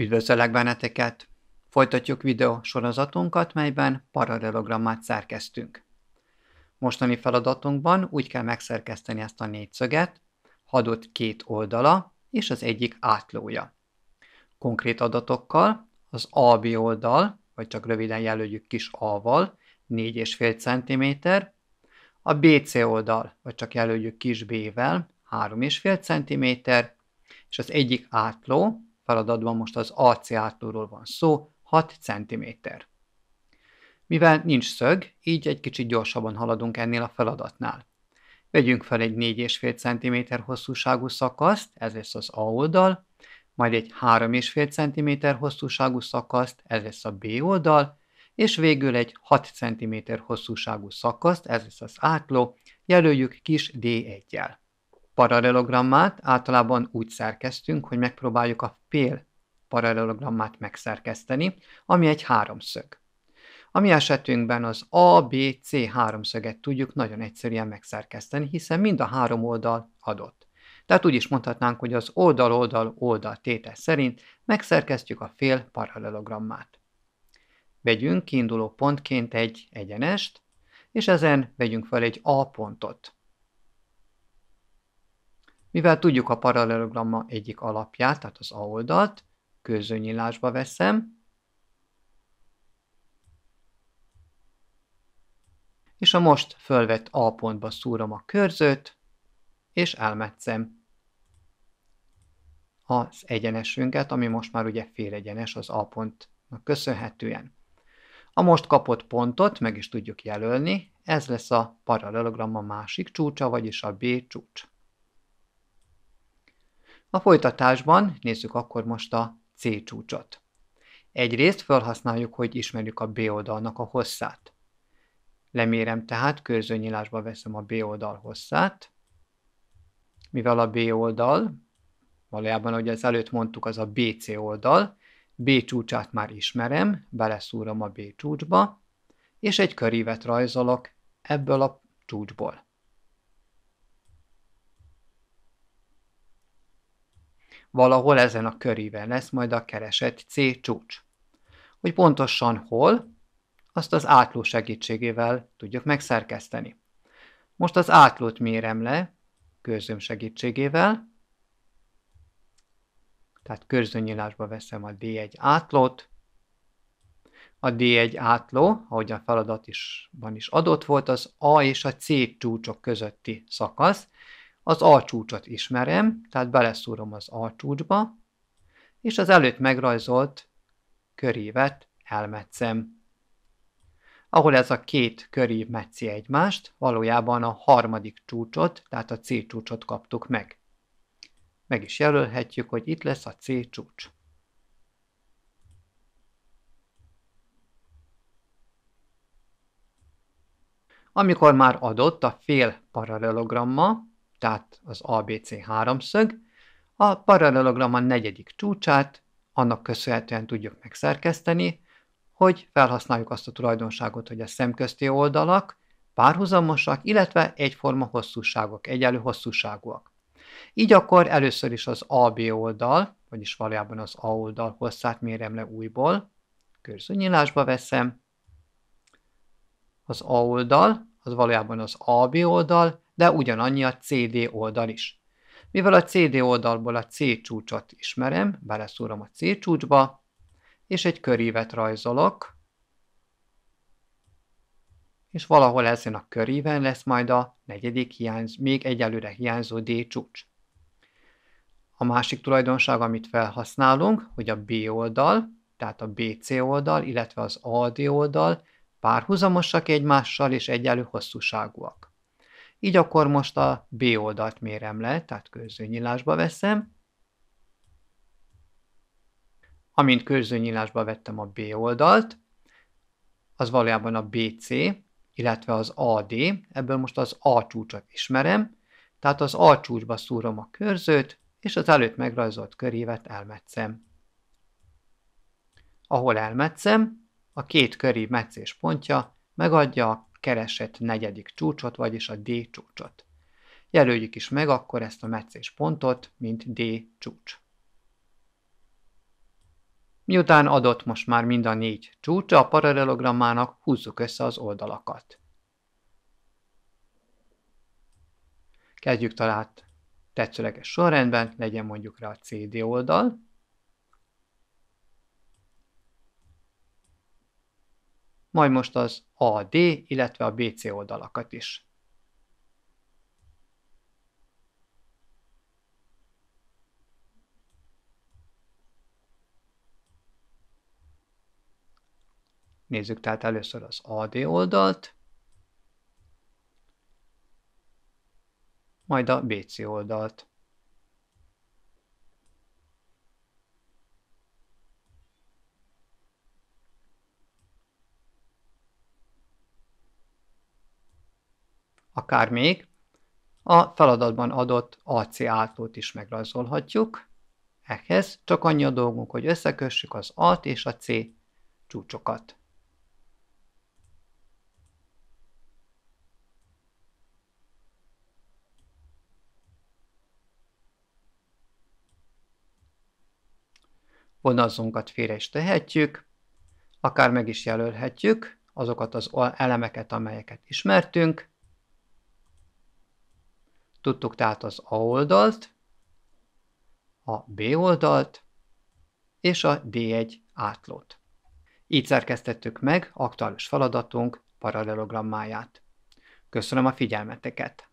Üdvözöllek benneteket! Folytatjuk videó sorozatunkat, melyben paralelogrammát szerkeztünk. Mostani feladatunkban úgy kell megszerkeszteni ezt a négyszöget, hadott két oldala és az egyik átlója. Konkrét adatokkal az AB oldal, vagy csak röviden jelöljük kis A-val, 4,5 cm, a BC oldal, vagy csak jelöljük kis B-vel, 3,5 cm, és az egyik átló, feladatban most az AC átlóról van szó, 6 cm. Mivel nincs szög, így egy kicsit gyorsabban haladunk ennél a feladatnál. Vegyünk fel egy 4,5 cm hosszúságú szakaszt, ez lesz az A oldal, majd egy 3,5 cm hosszúságú szakaszt, ez lesz a B oldal, és végül egy 6 cm hosszúságú szakaszt, ez lesz az átló, jelöljük kis D1-jel paralelogrammát általában úgy szerkesztünk, hogy megpróbáljuk a fél paralelogrammát megszerkeszteni, ami egy háromszög. A mi esetünkben az ABC háromszöget tudjuk nagyon egyszerűen megszerkeszteni, hiszen mind a három oldal adott. Tehát úgy is mondhatnánk, hogy az oldal-oldal-oldal tétel szerint megszerkesztjük a fél paralelogrammát. Vegyünk kiinduló pontként egy egyenest, és ezen vegyünk fel egy A pontot. Mivel tudjuk a paralelogramma egyik alapját, tehát az A oldalt, közönnyilásba veszem, és a most fölvett A pontba szúrom a körzőt, és elmetszem az egyenesünket, ami most már ugye félegyenes az A pontnak köszönhetően. A most kapott pontot meg is tudjuk jelölni, ez lesz a paralelogramma másik csúcsa, vagyis a B csúcs. A folytatásban nézzük akkor most a C csúcsot. Egyrészt felhasználjuk, hogy ismerjük a B oldalnak a hosszát. Lemérem tehát, körzőnyilásba veszem a B oldal hosszát, mivel a B oldal, valójában ahogy az előtt mondtuk, az a BC oldal, B csúcsát már ismerem, beleszúrom a B csúcsba, és egy körívet rajzolok ebből a csúcsból. valahol ezen a körében lesz majd a keresett C csúcs. Hogy pontosan hol, azt az átló segítségével tudjuk megszerkeszteni. Most az átlót mérem le körzöm segítségével, tehát körzőnyilásba veszem a D1 átlót, a D1 átló, ahogy a feladatban is adott volt, az A és a C csúcsok közötti szakasz, az alcsúcsot ismerem, tehát beleszúrom az alcsúcsba, és az előtt megrajzolt körívet elmetszem. Ahol ez a két körív metszi egymást, valójában a harmadik csúcsot, tehát a C csúcsot kaptuk meg. Meg is jelölhetjük, hogy itt lesz a C csúcs. Amikor már adott a fél paralelogramma, tehát az ABC háromszög, a paralelogram a negyedik csúcsát, annak köszönhetően tudjuk megszerkeszteni, hogy felhasználjuk azt a tulajdonságot, hogy a szemközti oldalak párhuzamosak, illetve egyforma hosszúságok, egyenlő hosszúságúak. Így akkor először is az AB oldal, vagyis valójában az A oldal hosszát mérem le újból, körzőnyílásba veszem, az A oldal, az valójában az AB oldal, de ugyanannyi a CD oldal is. Mivel a CD oldalból a C csúcsot ismerem, beleszúrom a C csúcsba, és egy körívet rajzolok, és valahol ezen a köríven lesz majd a negyedik hiányz, még egyelőre hiányzó D csúcs. A másik tulajdonság, amit felhasználunk, hogy a B oldal, tehát a BC oldal, illetve az AD oldal párhuzamosak egymással és egyenlő hosszúságúak így akkor most a B oldalt mérem le, tehát körzőnyílásba veszem. Amint körzőnyílásba vettem a B oldalt, az valójában a BC, illetve az AD, ebből most az A csúcsot ismerem, tehát az A csúcsba szúrom a körzőt, és az előtt megrajzolt körívet elmetszem. Ahol elmetszem, a két körív meccés pontja megadja a keresett negyedik csúcsot, vagyis a D csúcsot. Jelöljük is meg akkor ezt a metszés pontot, mint D csúcs. Miután adott most már mind a négy csúcsa, a paralelogrammának húzzuk össze az oldalakat. Kezdjük talált tetszőleges sorrendben, legyen mondjuk rá a CD oldal, majd most az AD, illetve a BC oldalakat is. Nézzük tehát először az AD oldalt, majd a BC oldalt. akár még a feladatban adott AC átlót is megrajzolhatjuk. Ehhez csak annyi a dolgunk, hogy összekössük az A és a C csúcsokat. Vonazzunkat félre is tehetjük, akár meg is jelölhetjük azokat az elemeket, amelyeket ismertünk, Tudtuk tehát az A oldalt, a B oldalt és a D1 átlót. Így szerkesztettük meg aktuális feladatunk paralelogrammáját. Köszönöm a figyelmeteket!